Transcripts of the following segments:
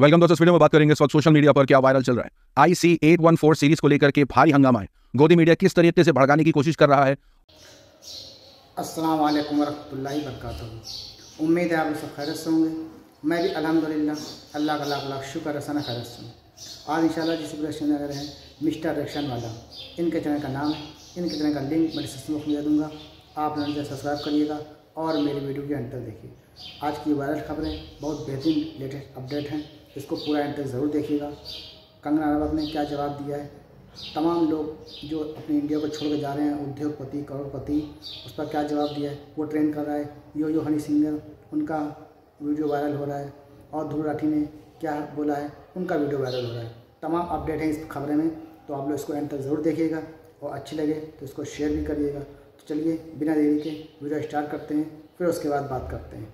Welcome दोस्तों video में बात करेंगे इस वक्त सोशल मीडिया पर क्या वायरल चल रहा है आईसी 814 सीरीज को लेकर के भारी हंगामा है गोदी मीडिया किस तरीके से भड़काने की कोशिश कर रहा है असल वालेकुम वरक उम्मीद है आप सब खैर से होंगे मैं भी अल्हम्दुलिल्लाह अल्लाह का लाख लाख शुक्र रसाना खैर से हूँ आज शाला जिस डायरेक्शन है मिस्टर डायरेक्शन वाला इनके चैनल का नाम है इनके चैनल का लिंक मैं डिस्क्रिप्शन बॉक्स में दे दूँगा आप लोग सब्सक्राइब करिएगा और मेरी वीडियो के अंतर देखिए आज की वायरल खबरें बहुत बेहतरीन लेटेस्ट अपडेट हैं इसको पूरा एंड तक ज़रूर देखिएगा कंगना रावत ने क्या जवाब दिया है तमाम लोग जो अपने इंडिया को छोड़ कर जा रहे हैं उद्योगपति करोड़पति उस पर क्या जवाब दिया है वो ट्रेन कर रहा है यो यो हनी सिंगर उनका वीडियो वायरल हो रहा है और ध्रुव राठी ने क्या बोला है उनका वीडियो वायरल हो रहा है तमाम अपडेट हैं इस खबरें में तो आप लोग इसको एंड तक ज़रूर देखिएगा और अच्छी लगे तो इसको शेयर भी करिएगा तो चलिए बिना देरी के वीडियो स्टार्ट करते हैं फिर उसके बाद बात करते हैं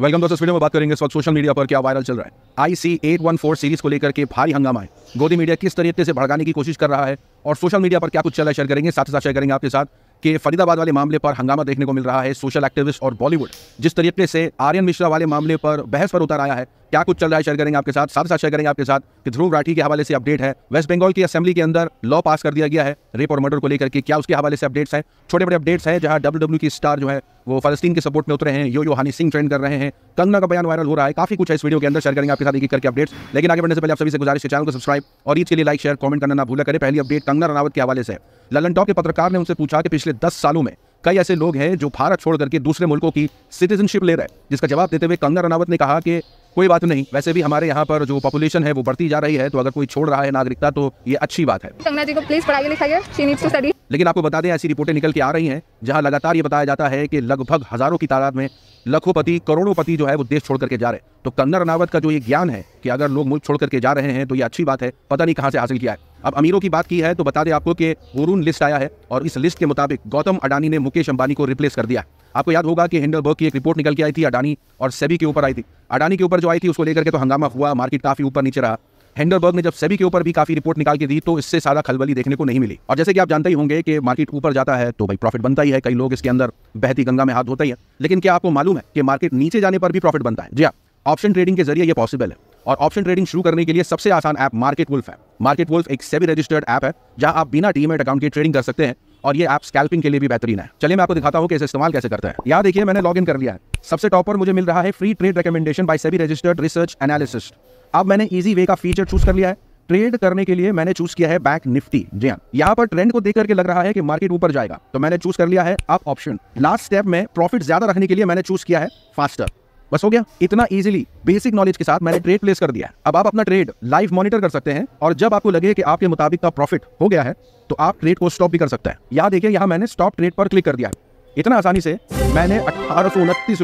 वेलकम दोस्तों इस वीडियो में बात करेंगे इस वक्त सोशल मीडिया पर क्या वायरल चल रहा है I C eight one four series को लेकर के भारी हंगामा है गोदी मीडिया किस तरीके से भड़काने की कोशिश कर रहा है और सोशल मीडिया पर क्या कुछ चल रहा शेयर करेंगे साथ ही साथ शेयर करेंगे आपके साथ कि फरीदाबाद वाले मामले पर हंगामा देखने को मिल रहा है सोशल एक्टिविस्ट और बॉलीवुड जिस तरीके से आर्यन मिश्रा वाले मामले पर बहस पर उतर आया है क्या कुछ चल रहा है शेयर करेंगे आपके साथ साथ साथ शेयर करेंगे आपके साथ कि ध्रुव राठी के हवाले से अपडेट है वेस्ट बंगाल की असेंबली के अंदर लॉ पास कर दिया गया है रेप और मर्डर को लेकर के क्या उसके हवाले से अपडेट्स हैं छोटे बड़े अपडेट्स हैं जहां डब्ल्यू e की स्टार जो है वो फलस्तीन के सपोर्ट में उतरे हैं यो यो हानी सिंह ट्रेंड कर रहे हैं कंगना का बयान वायरल हो रहा है काफी कुछ है इस वीडियो के अंदर शेयर करेंगे आपके साथ एक करके अपडेट्स लेकिन आगे बढ़ने से पहले आप सभी से गुजारिश चैनल को सब्सक्राइब और इसके लिए लाइक शेयर कमेंट करना ना भूला करें पहली अपडेट कंगना रनावत के हवाले से ललन टॉप के पत्रकार ने उनसे पूछा कि पिछले दस सालों में कई ऐसे लोग हैं जो भारत छोड़ करके दूसरे मुल्कों की सिटीजनशिप ले रहे हैं जिसका जवाब देते हुए कंगना रनावत ने कहा कि कोई बात नहीं वैसे भी हमारे यहाँ पर जो पॉपुलेशन है वो बढ़ती जा रही है तो अगर कोई छोड़ रहा है नागरिकता तो ये अच्छी बात है कंगना जी को प्लीज पढ़ाइए लिखाइए लेकिन आपको बता दें ऐसी रिपोर्टें निकल के आ रही हैं जहां लगातार ये बताया जाता है कि लगभग हजारों की तादाद में लखोपति करोड़ोंपति जो है वो देश छोड़ करके जा रहे हैं तो कन्नर रनावत का जो ये ज्ञान है कि अगर लोग मुल्क छोड़ करके जा रहे हैं तो ये अच्छी बात है पता नहीं कहाँ से हासिल किया है अब अमीरों की बात की है तो बता दें आपको कि वरुण लिस्ट आया है और इस लिस्ट के मुताबिक गौतम अडानी ने मुकेश अंबानी को रिप्लेस कर दिया आपको याद होगा कि हिंडलबर्ग की एक रिपोर्ट निकल के आई थी अडानी और सेबी के ऊपर आई थी अडानी के ऊपर जो आई थी उसको लेकर के तो हंगामा हुआ मार्केट काफ़ी ऊपर नीचे रहा हैंडरबर्ग ने जब सेबी के ऊपर भी काफी रिपोर्ट निकाल के दी तो इससे सारा खलबली देखने को नहीं मिली और जैसे कि आप जानते ही होंगे कि मार्केट ऊपर जाता है तो भाई प्रॉफिट बनता ही है कई लोग इसके अंदर बहती गंगा में हाथ धोता ही है लेकिन क्या आपको मालूम है कि मार्केट नीचे जाने पर भी प्रॉफिट बनता है जी हाँ, ऑप्शन ट्रेडिंग के जरिए ये पॉसिबल है और ऑप्शन ट्रेडिंग शुरू करने के लिए सबसे आसान ऐप मार्केट वुल्फ है मार्केट वुल्फ एक सेबी रजिस्टर्ड ऐप है जहां आप बिना डीमेट अकाउंट के ट्रेडिंग कर सकते हैं और ये ऐप स्कैल्पिंग के लिए भी बेहतरीन है चलिए मैं आपको दिखाता हूँ कि इसे इस्तेमाल कैसे करते हैं यहाँ देखिए मैंने लॉग कर लिया है सबसे टॉप पर मुझे मिल रहा है फ्री ट्रेड रिकमेंडेशन बाई सभी रजिस्टर्ड रिसर्च एनालिसिस्ट अब मैंने ईजी वे का फीचर चूज कर लिया है ट्रेड करने के लिए मैंने चूज किया है बैंक निफ्टी जी हाँ यहाँ पर ट्रेंड को देख करके लग रहा है कि मार्केट ऊपर जाएगा तो मैंने चूज कर लिया है अप ऑप्शन लास्ट स्टेप में प्रॉफिट ज्यादा रखने के लिए मैंने चूज किया है फास्टर बस हो गया इतना इजीली बेसिक नॉलेज के साथ मैंने ट्रेड प्लेस कर दिया अब आप अपना ट्रेड लाइव मॉनिटर कर सकते हैं और जब आपको लगे कि आपके मुताबिक का प्रॉफिट हो गया है तो आप ट्रेड को स्टॉप भी कर सकते हैं यहाँ देखिए यहाँ मैंने स्टॉप ट्रेड पर क्लिक कर दिया इतना आसानी से मैंने अठारह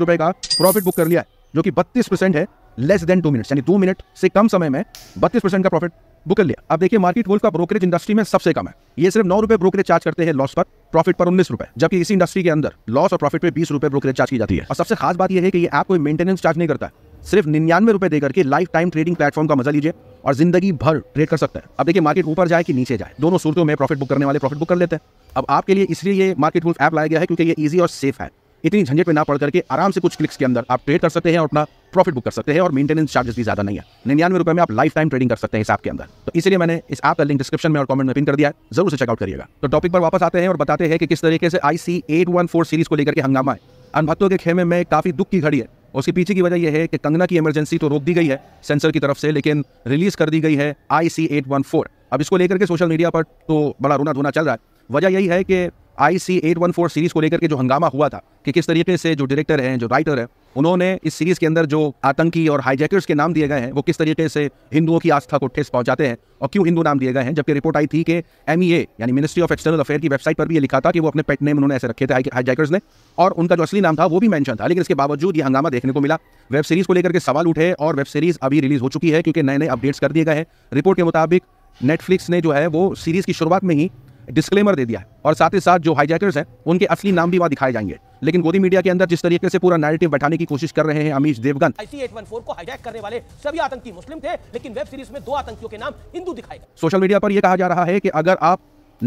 रुपए का प्रॉफिट बुक कर लिया जो कि बत्तीस परसेंट है लेस देन टू मिनट्स यानी दो मिनट से कम समय में बत्तीस परसेंट का प्रॉफिट बुक कर लिया अब देखिए मार्केट वोल्फ का ब्रोकरेज इंडस्ट्री में सबसे कम है ये सिर्फ नौ रुपए ब्रोकरेज चार्ज करते हैं लॉस पर प्रॉफिट पर उन्नीस रुपए जबकि इसी इंडस्ट्री के अंदर लॉस और प्रॉफिट पर बीस रुपए ब्रोकरेज चार्ज की जाती है और सबसे खास बात यह है कि ये ऐप कोई मेंटेनेंस चार्ज नहीं करता सिर्फ निन्यानवे रुपए देकर के लाइफ टाइम ट्रेडिंग प्लेटफॉर्म का मजा लीजिए और जिंदगी भर ट्रेड कर सकते हैं अब देखिए मार्केट ऊपर जाए कि नीचे जाए दोनों सूरतों में प्रॉफिट बुक करने वाले प्रॉफिट बुक कर लेते हैं अब आपके लिए इसलिए ये मार्केट वुल्फ ऐप लाया गया है क्योंकि ये इजी और सेफ है इतनी झंझट पे ना पड़ करके आराम से कुछ क्लिक्स के अंदर आप ट्रेड कर सकते हैं और अपना प्रॉफिट बुक कर सकते हैं और मेंटेनेंस चार्जेस भी ज्यादा नहीं है निन्यानवे रुपए में आप लाइफ टाइम ट्रेडिंग कर सकते हैं इस ऐप के अंदर तो इसलिए मैंने इस ऐप का लिंक डिस्क्रिप्शन में और कमेंट में पिन कर दिया है जरूर से चेकआउट करिएगा तो टॉपिक पर वापस आते हैं और बताते हैं कि किस तरीके से IC eight one four series को लेकर के हंगामा है अनभक्तों के खेमे में काफी दुख की घड़ी है उसके पीछे की वजह यह है कि कंगना की इमरजेंसी तो रोक दी गई है सेंसर की तरफ से लेकिन रिलीज कर दी गई है I C eight one four अब इसको लेकर के सोशल मीडिया पर तो बड़ा रोना धोना चल रहा है वजह यही है कि I C eight one four series को लेकर के जो हंगामा हुआ था कि किस तरीके से जो डायरेक्टर हैं जो राइटर हैं उन्होंने इस सीरीज के अंदर जो आतंकी और हाईजैकर्स के नाम दिए गए हैं वो किस तरीके से हिंदुओं की आस्था को ठेस पहुंचाते हैं और क्यों हिंदू नाम दिए गए हैं जबकि रिपोर्ट आई थी कि एम e यानी मिनिस्ट्री ऑफ एक्सटर्नल अफेयर की वेबसाइट पर भी ये लिखा था कि वो अपने पेट नेम उन्होंने ऐसे रखे थे हाईजैकर्स ने और उनका जो असली नाम था वो भी मैंशन था लेकिन इसके बावजूद ये हंगामा देखने को मिला वेब सीरीज को लेकर के सवाल उठे और वेब सीरीज अभी रिलीज हो चुकी है क्योंकि नए नए अपडेट्स कर दिए गए हैं रिपोर्ट के मुताबिक नेटफ्लिक्स ने जो है वो सीरीज की शुरुआत में ही डिस्क्लेमर दे दिया है और साथ ही साथ जो हाईजैकर्स हैं उनके असली नाम भी वहाँ दिखाए जाएंगे लेकिन गोदी मीडिया के अंदर जिस तरीके से पूरा नैरेटिव बैठाने की कोशिश कर रहे हैं अमीश देवगन आईसी को हाईजैक करने वाले सभी आतंकी मुस्लिम थे लेकिन वेब सीरीज में दो आतंकियों के नाम हिंदू दिखाएगा सोशल मीडिया पर यह कहा जा रहा है कि अगर आप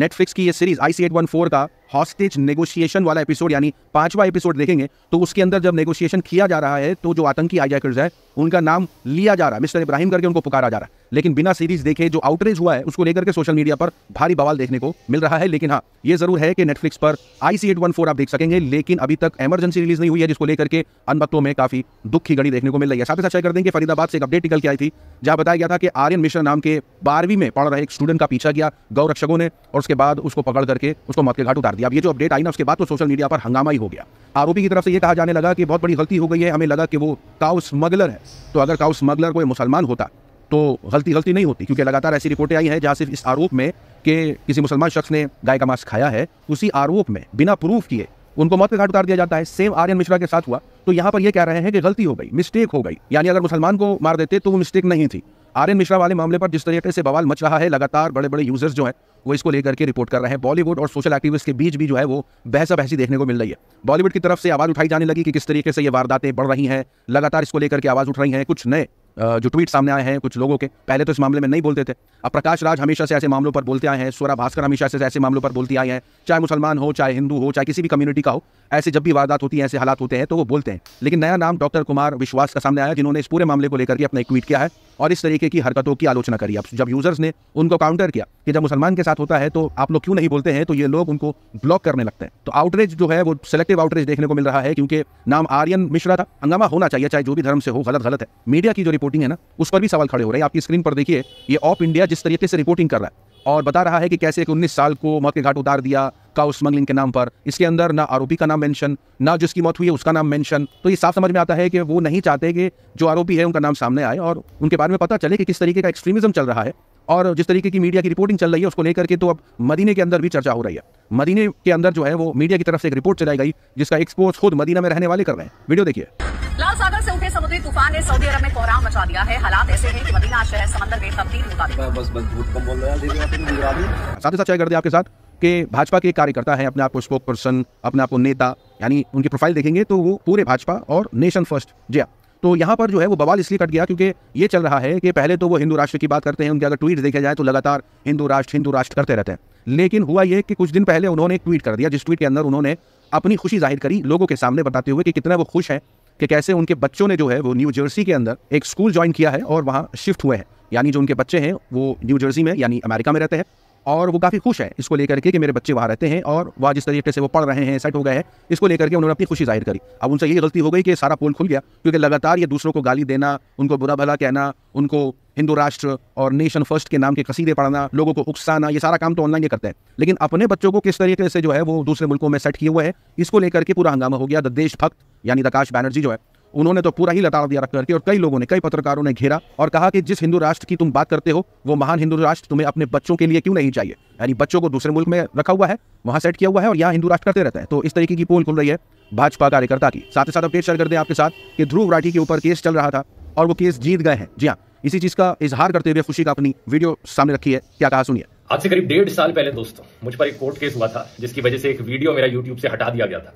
नेटफ्लिक्स की ये सीरीज आईसी का हॉस्टेज नेगोशिएशन वाला एपिसोड यानी पांचवा एपिसोड देखेंगे तो उसके अंदर जब नेगोशिएशन किया जा रहा है तो जो आतंकी आईजैकर्स है उनका नाम लिया जा रहा है मिस्टर इब्राहिम करके उनको पुकारा जा रहा है लेकिन बिना सीरीज देखे जो आउटरेज हुआ है उसको लेकर के सोशल मीडिया पर भारी बवाल देखने को मिल रहा है लेकिन हाँ ये जरूर है कि नेटफ्लिक्स पर आई एट वन फोर आप देख सकेंगे लेकिन अभी तक एमरजेंसी रिलीज नहीं हुई है जिसको लेकर के अनबत्तों में काफी दुख की घड़ी देखने को मिल रही है साथ ही साथ कर देंगे फरीदाबाद से एक अपडेट निकल के आई थी जहां बताया गया था कि आर्यन मिश्र नाम के बारहवीं में पढ़ रहे एक स्टूडेंट का पीछा किया गौरक्षकों ने और उसके बाद उसको पकड़ करके उसको मौत के घाट उतार दिया दिया अब ये जो अपडेट आई ना उसके बाद तो सोशल मीडिया पर हंगामा ही हो गया आरोपी की तरफ से ये कहा जाने लगा कि बहुत बड़ी गलती हो गई है हमें लगा कि वो काउ स्मगलर है तो अगर काउ स्मगलर कोई मुसलमान होता तो गलती गलती नहीं होती क्योंकि लगातार ऐसी रिपोर्टें आई हैं जहाँ सिर्फ इस आरोप में कि किसी मुसलमान शख्स ने गाय का मांस खाया है उसी आरोप में बिना प्रूफ किए उनको मौत के घाट उतार दिया जाता है सेम आर्यन मिश्रा के साथ हुआ तो यहाँ पर ये कह रहे हैं कि गलती हो गई मिस्टेक हो गई यानी अगर मुसलमान को मार देते तो वो मिस्टेक नहीं थी आर्यन मिश्रा वाले मामले पर जिस तरीके से बवाल मच रहा है लगातार बड़े बड़े यूजर्स जो हैं वो इसको लेकर के रिपोर्ट कर रहे हैं बॉलीवुड और सोशल एक्टिविस्ट के बीच भी जो है वो बहसा बहसी देखने को मिल रही है बॉलीवुड की तरफ से आवाज़ उठाई जाने लगी कि किस तरीके से ये वारदातें बढ़ रही हैं लगातार इसको लेकर के आवाज़ उठ रही हैं कुछ नए जो ट्वीट सामने आए हैं कुछ लोगों के पहले तो इस मामले में नहीं बोलते थे अब प्रकाश राज हमेशा से ऐसे मामलों पर बोलते आए हैं स्वरा भास्कर हमेशा से ऐसे मामलों पर बोलती आई हैं चाहे मुसलमान हो चाहे हिंदू हो चाहे किसी भी कम्युनिटी का हो ऐसे जब भी वारदात होती है ऐसे हालात होते हैं तो वो बोलते हैं लेकिन नया नाम डॉक्टर कुमार विश्वास का सामने आया जिन्होंने इस पूरे मामले को लेकर के अपना एक ट्वीट किया है और इस तरीके की हरकतों की आलोचना करी अब जब यूजर्स ने उनको काउंटर किया कि जब मुसलमान के साथ होता है तो आप लोग क्यों नहीं बोलते हैं तो ये लोग उनको ब्लॉक करने लगते हैं तो आउटरेज जो है वो सिलेक्टिव आउटरेज देखने को मिल रहा है क्योंकि नाम आर्यन मिश्रा था हंगामा होना चाहिए चाहे जो भी धर्म से हो गलत गलत है मीडिया की जो रिपोर्टिंग है ना उस पर भी सवाल खड़े हो रहे हैं आपकी स्क्रीन पर देखिए ये ऑफ इंडिया जिस तरीके से रिपोर्टिंग कर रहा है और बता रहा है कि कैसे एक उन्नीस साल को मौत के घाट उतार दिया काउ स्मगलिंग के नाम पर इसके अंदर ना आरोपी का नाम मेंशन ना जिसकी मौत हुई है उसका नाम मेंशन तो ये साफ समझ में आता है कि वो नहीं चाहते कि जो आरोपी है उनका नाम सामने आए और उनके बारे में पता चले कि किस तरीके का एक्सट्रीमिज्म चल रहा है और जिस तरीके की मीडिया की रिपोर्टिंग चल रही है उसको लेकर के तो अब मदीने के अंदर भी चर्चा हो रही है मदीने के अंदर जो है वो मीडिया की तरफ से एक रिपोर्ट चलाई गई जिसका एक्सपोज खुद मदीना में रहने वाले कर रहे हैं वीडियो देखिए कल से उठे समुद्री तूफान ने सऊदी अरब में कोहराम मचा दिया है हालात ऐसे हैं कि मदीना शहर समंदर में तब्दील होता बस कम बोल साथ ही साथ कर दिया आपके साथ के भाजपा के कार्यकर्ता हैं अपने आप को स्पोक पर्सन अपने आप को नेता यानी उनकी प्रोफाइल देखेंगे तो वो पूरे भाजपा और नेशन फर्स्ट जी हाँ। तो यहाँ पर जो है वो बवाल इसलिए कट गया क्योंकि ये चल रहा है कि पहले तो वो हिंदू राष्ट्र की बात करते हैं उनके अगर ट्वीट देखा जाए तो लगातार हिंदू राष्ट्र हिंदू राष्ट्र करते रहते हैं लेकिन हुआ ये कि कुछ दिन पहले उन्होंने एक ट्वीट कर दिया जिस ट्वीट के अंदर उन्होंने अपनी खुशी जाहिर करी लोगों के सामने बताते हुए कि कितना वो खुश है कि कैसे उनके बच्चों ने जो है वो न्यू जर्सी के अंदर एक स्कूल ज्वाइन किया है और वहाँ शिफ्ट हुए हैं यानी जो उनके बच्चे हैं वो न्यू जर्सी में यानी अमेरिका में रहते हैं और वो काफ़ी खुश है इसको लेकर के कि मेरे बच्चे वहाँ रहते हैं और वह जिस तरीके से वो पढ़ रहे हैं सेट हो गए हैं इसको लेकर के उन्होंने अपनी खुशी जाहिर करी अब उनसे यही गलती हो गई कि सारा पोल खुल गया क्योंकि लगातार ये दूसरों को गाली देना उनको बुरा भला कहना उनको हिंदू राष्ट्र और नेशन फर्स्ट के नाम के कसीदे पढ़ना लोगों को उकसाना ये सारा काम तो ऑनलाइन ही करते हैं लेकिन अपने बच्चों को किस तरीके से जो है वो दूसरे मुल्कों में सेट किए हुए हैं इसको लेकर के पूरा हंगामा हो गया द भक्त यानी दकाश बैनर्जी जो है उन्होंने तो पूरा ही लताड़ दिया रख करके और कई लोगों ने कई पत्रकारों ने घेरा और कहा कि जिस हिंदू राष्ट्र की तुम बात करते हो वो महान हिंदू राष्ट्र तुम्हें अपने बच्चों के लिए क्यों नहीं चाहिए यानी बच्चों को दूसरे मुल्क में रखा हुआ है वहां सेट किया हुआ है और यहाँ हिंदू राष्ट्र करते रहता है तो इस तरीके की पोल खुल रही है भाजपा कार्यकर्ता की साथ ही साथ अपडेट शेयर कर दें आपके साथ कि ध्रुव राठी के ऊपर केस चल रहा था और वो केस जीत गए हैं जी हाँ इसी चीज का इजहार करते हुए खुशी का अपनी वीडियो सामने रखी है क्या कहा सुनिए आज से करीब डेढ़ साल पहले दोस्तों मुझ पर एक कोर्ट केस हुआ था जिसकी वजह से एक वीडियो मेरा यूट्यूब से हटा दिया गया था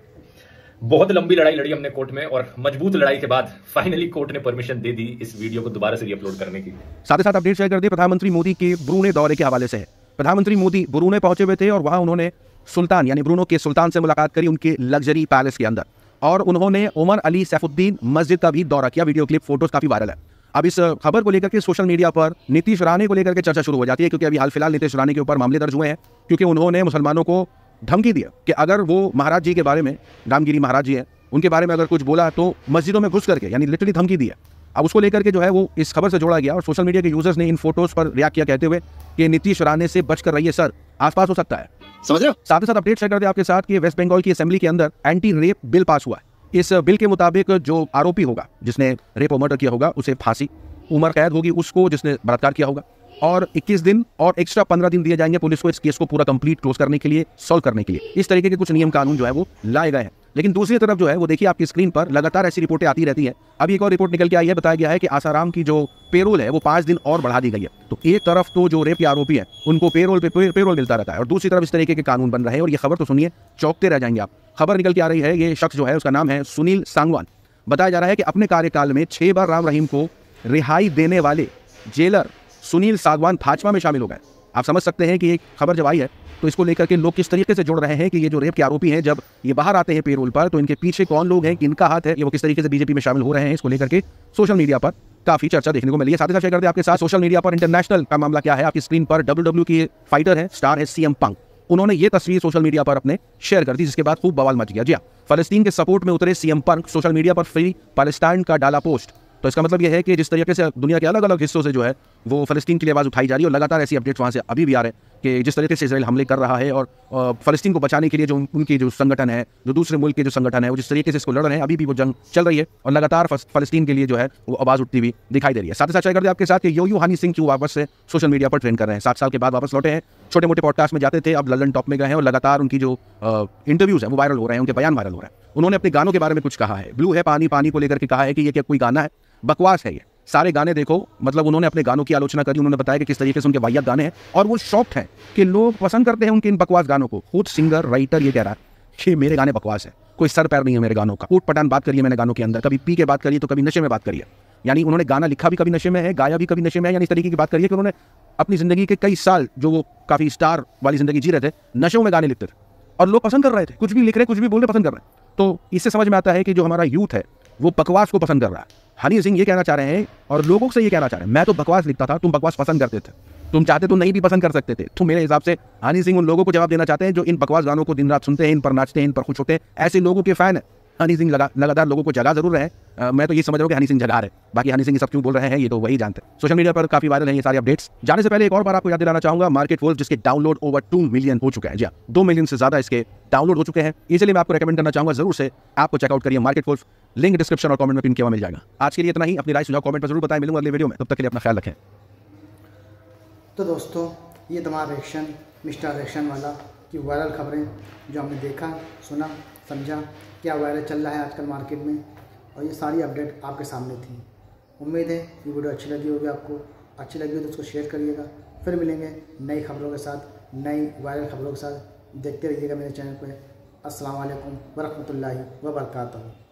बहुत लंबी लड़ाई लड़ी हमने कोर्ट में और मजबूत लड़ाई के बाद फाइनली कोर्ट ने परमिशन दे दी इस वीडियो को दोबारा से रीअपलोड करने की साथ ही साथ अपडेट शेयर कर दी प्रधानमंत्री मोदी के ब्रूने दौरे के हवाले से प्रधानमंत्री मोदी ब्रूने पहुंचे हुए थे और वहां उन्होंने सुल्तान यानी ब्रूनो के सुल्तान से मुलाकात करी उनके लग्जरी पैलेस के अंदर और उन्होंने उमर अली सैफुद्दीन मस्जिद का भी दौरा किया वीडियो क्लिप फोटोज काफी वायरल है अब इस खबर को लेकर के सोशल मीडिया पर नीतीश राणे को लेकर के चर्चा शुरू हो जाती है क्योंकि अभी हाल फिलहाल नीतीश राणे के ऊपर मामले दर्ज हुए हैं क्योंकि उन्होंने मुसलमानों को धमकी दिया कि अगर वो महाराज जी के बारे में रामगिरी महाराज जी हैं उनके बारे में अगर कुछ बोला तो मस्जिदों में घुस करके यानी लिटरली धमकी दी है अब उसको लेकर के जो है वो इस खबर से जोड़ा गया और सोशल मीडिया के यूजर्स ने इन फोटोज पर रिएक्ट किया कहते हुए कि नीतीश राणे से बच कर रहिए सर आसपास हो सकता है समझ रहे हो साथ ही साथ अपडेट शेयर कर हैं आपके साथ कि वेस्ट बंगाल की असेंबली के अंदर एंटी रेप बिल पास हुआ है इस बिल के मुताबिक जो आरोपी होगा जिसने रेप और मर्डर किया होगा उसे फांसी उम्र कैद होगी उसको जिसने बलात्कार किया होगा और 21 दिन और एक्स्ट्रा 15 दिन दिए जाएंगे पुलिस को इस केस को पूरा कंप्लीट क्लोज करने के लिए सॉल्व करने के लिए इस तरीके के कुछ नियम कानून जो है वो लाए गए हैं लेकिन दूसरी तरफ जो है वो देखिए आपकी स्क्रीन पर लगातार ऐसी रिपोर्टें आती रहती है अभी एक और रिपोर्ट निकल के आई है बताया गया है कि आसाराम की जो पेरोल है वो पांच दिन और बढ़ा दी गई है तो एक तरफ तो जो रेप के आरोपी है उनको पेरोल पे, पे पेरोल मिलता रहता है और दूसरी तरफ इस तरीके के कानून बन रहे हैं और ये खबर तो सुनिए चौंकते रह जाएंगे आप खबर निकल के आ रही है ये शख्स जो है उसका नाम है सुनील सांगवान बताया जा रहा है कि अपने कार्यकाल में छह बार राम रहीम को रिहाई देने वाले जेलर सुनील सागवान भाजपा में शामिल हो गए आप समझ सकते हैं कि एक खबर जब आई है तो इसको लेकर के लोग किस तरीके से जोड़ रहे हैं कि ये जो रेप के आरोपी हैं जब ये बाहर आते हैं पेरोल पर तो इनके पीछे कौन लोग हैं किनका हाथ है ये वो किस तरीके से बीजेपी में शामिल हो रहे हैं इसको लेकर के सोशल मीडिया पर काफी चर्चा देखने को मिली है साथ ही साथ शेयर करते हैं आपके साथ सोशल मीडिया पर इंटरनेशनल का मामला क्या है आपकी स्क्रीन पर डब्ल्यू e की फाइटर है स्टार है सीएम पंक उन्होंने ये तस्वीर सोशल मीडिया पर अपने शेयर कर दी जिसके बाद खूब बवाल मच गया जी हाँ, फलस्तीन के सपोर्ट में उतरे सीएम पंक सोशल मीडिया पर फ्री पाकिस्तान का डाला पोस्ट तो इसका मतलब यह है कि जिस तरीके से दुनिया के अलग अलग हिस्सों से जो है वो फलस्तीन की आवाज़ उठाई जा रही है और लगातार ऐसी अपडेट्स वहाँ से अभी भी आ रहे हैं कि जिस तरीके से इसराइल हमले कर रहा है और फलस्तीन को बचाने के लिए जो उनकी जो संगठन है जो दूसरे मुल्क के जो संगठन है वो जिस तरीके से इसको लड़ रहे हैं अभी भी वो जंग चल रही है और लगातार फलस्तीन के लिए जो है वो आवाज़ उठती हुई दिखाई दे रही है साथ ही साथ कर करते आपके साथ कि यो यू हनी सिंह क्यों वापस से सोशल मीडिया पर ट्रेंड कर रहे हैं सात साल के बाद वापस लौटे हैं छोटे मोटे पॉडकास्ट में जाते थे अब ललन टॉप में गए हैं और लगातार उनकी जो इंटरव्यूज़ हैं वो वायरल हो रहे हैं उनके बयान वायरल हो रहे हैं उन्होंने अपने गानों के बारे में कुछ कहा है ब्लू है पानी पानी को लेकर के कहा है कि ये क्या कोई गाना है बकवास है ये सारे गाने देखो मतलब उन्होंने अपने गानों की आलोचना करी उन्होंने बताया कि किस तरीके से उनके वाहियात गाने हैं और वो शॉक्ट है कि लोग पसंद करते हैं उनके इन बकवास गानों को खुद सिंगर राइटर ये कह रहा है कि मेरे गाने बकवास है कोई सर पैर नहीं है मेरे गानों का ऊट पटान बात करिए मैंने गानों के अंदर कभी पी के बात करिए तो कभी नशे में बात करिए यानी उन्होंने गाना लिखा भी कभी नशे में है गाया भी कभी नशे में है यानी इस तरीके की बात करिए कि उन्होंने अपनी जिंदगी के कई साल जो वो काफ़ी स्टार वाली जिंदगी जी रहे थे नशों में गाने लिखते थे और लोग पसंद कर रहे थे कुछ भी लिख रहे कुछ भी बोल रहे पसंद कर रहे हैं तो इससे समझ में आता है कि जो हमारा यूथ है वो बकवास को पसंद कर रहा है हनी सिंह ये कहना चाह रहे हैं और लोगों से ये कहना चाह रहे हैं मैं तो बकवास लिखता था तुम बकवास पसंद करते थे तुम चाहते तो नहीं भी पसंद कर सकते थे तो मेरे हिसाब से हनी सिंह उन लोगों को जवाब देना चाहते हैं जो इन बकवास गानों को दिन रात सुनते हैं इन पर नाचते हैं इन पर खुश होते हैं ऐसे लोगों के फैन हनी सिंह लगा लगातार लोगों को जगा जरूर रहे मैं तो ये समझ रहा हूँ कि हनी सिंह जगा रहे बाकी हनी सिंह सब क्यों बोल रहे हैं ये तो वही जानते हैं सोशल मीडिया पर काफी वायरल है ये सारे अपडेट्स जाने से पहले एक और बार आपको याद दिलाना चाहूंगा मार्केट वोल्स जिसके डाउनलोड ओवर टू मिलियन हो चुके हैं जी हाँ, दो मिलियन से ज्यादा इसके डाउनलोड हो चुके हैं इसलिए मैं आपको रेकमेंड करना चाहूंगा जरूर से आपको चेकआउट करिए मार्केट वोल्फ लिंक डिस्क्रिप्शन और कमेंट में पिन किया मिल जाएगा आज के लिए इतना ही अपनी राय सुझाव कमेंट में जरूर बताएं मिलूंगा अगले वीडियो में तब तक के लिए अपना ख्याल रखें तो दोस्तों ये तमाम एक्शन मिस्टर एक्शन वाला की वायरल खबरें जो हमने देखा सुना समझा क्या वायरस चल रहा है आजकल मार्केट में और ये सारी अपडेट आपके सामने थी उम्मीद है ये वीडियो अच्छी लगी होगी आपको अच्छी लगी हो तो उसको शेयर करिएगा फिर मिलेंगे नई खबरों के साथ नई वायरल खबरों के साथ देखते रहिएगा मेरे चैनल पर असलकम वरहमल वर्का